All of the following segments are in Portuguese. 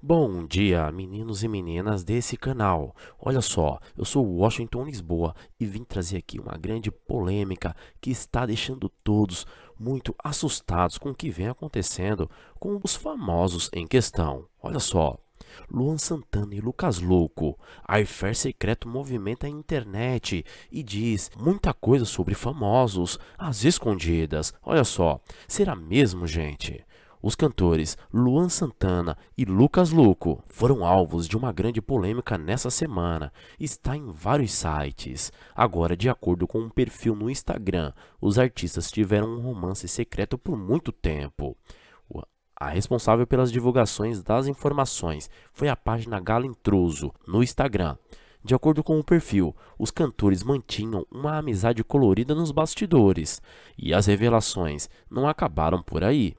Bom dia, meninos e meninas desse canal. Olha só, eu sou Washington Lisboa e vim trazer aqui uma grande polêmica que está deixando todos muito assustados com o que vem acontecendo com os famosos em questão. Olha só, Luan Santana e Lucas Louco. Airfare Secreto movimenta a internet e diz muita coisa sobre famosos às escondidas. Olha só, será mesmo, gente? Os cantores Luan Santana e Lucas Luco foram alvos de uma grande polêmica nessa semana. Está em vários sites. Agora, de acordo com um perfil no Instagram, os artistas tiveram um romance secreto por muito tempo. A responsável pelas divulgações das informações foi a página Galo Intruso, no Instagram. De acordo com o perfil, os cantores mantinham uma amizade colorida nos bastidores, e as revelações não acabaram por aí.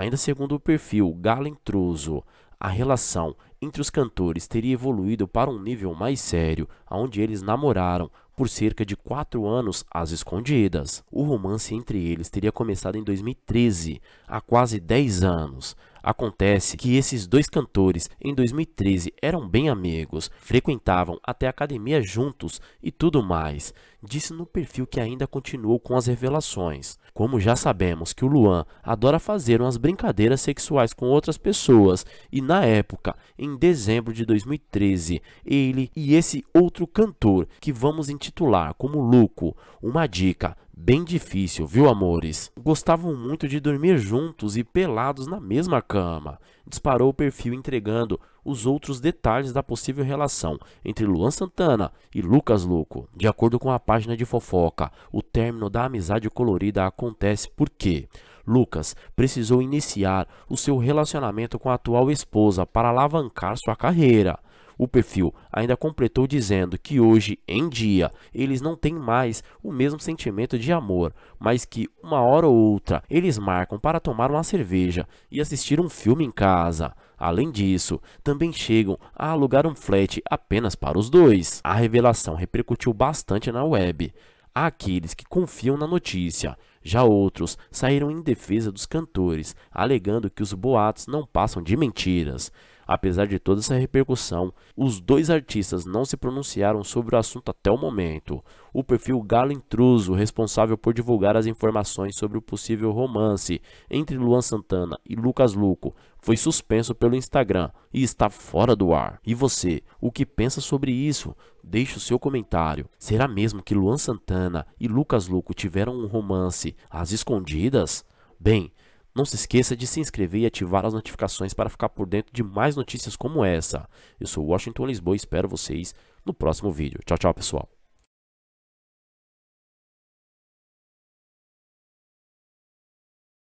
Ainda segundo o perfil Galentroso, a relação entre os cantores teria evoluído para um nível mais sério, onde eles namoraram, por cerca de quatro anos às escondidas. O romance entre eles teria começado em 2013, há quase 10 anos. Acontece que esses dois cantores, em 2013, eram bem amigos, frequentavam até a academia juntos e tudo mais. Disse no perfil que ainda continuou com as revelações. Como já sabemos que o Luan adora fazer umas brincadeiras sexuais com outras pessoas, e na época, em dezembro de 2013, ele e esse outro cantor, que vamos intitular titular como Luco, uma dica bem difícil, viu amores? Gostavam muito de dormir juntos e pelados na mesma cama. Disparou o perfil entregando os outros detalhes da possível relação entre Luan Santana e Lucas Luco. De acordo com a página de fofoca, o término da amizade colorida acontece porque Lucas precisou iniciar o seu relacionamento com a atual esposa para alavancar sua carreira. O perfil ainda completou dizendo que hoje em dia eles não têm mais o mesmo sentimento de amor, mas que uma hora ou outra eles marcam para tomar uma cerveja e assistir um filme em casa. Além disso, também chegam a alugar um flat apenas para os dois. A revelação repercutiu bastante na web. Há aqueles que confiam na notícia, já outros saíram em defesa dos cantores, alegando que os boatos não passam de mentiras. Apesar de toda essa repercussão, os dois artistas não se pronunciaram sobre o assunto até o momento. O perfil Galo Intruso, responsável por divulgar as informações sobre o possível romance entre Luan Santana e Lucas Luco, foi suspenso pelo Instagram e está fora do ar. E você, o que pensa sobre isso? Deixe o seu comentário. Será mesmo que Luan Santana e Lucas Luco tiveram um romance às escondidas? Bem, não se esqueça de se inscrever e ativar as notificações para ficar por dentro de mais notícias como essa. Eu sou Washington Lisboa e espero vocês no próximo vídeo. Tchau, tchau, pessoal.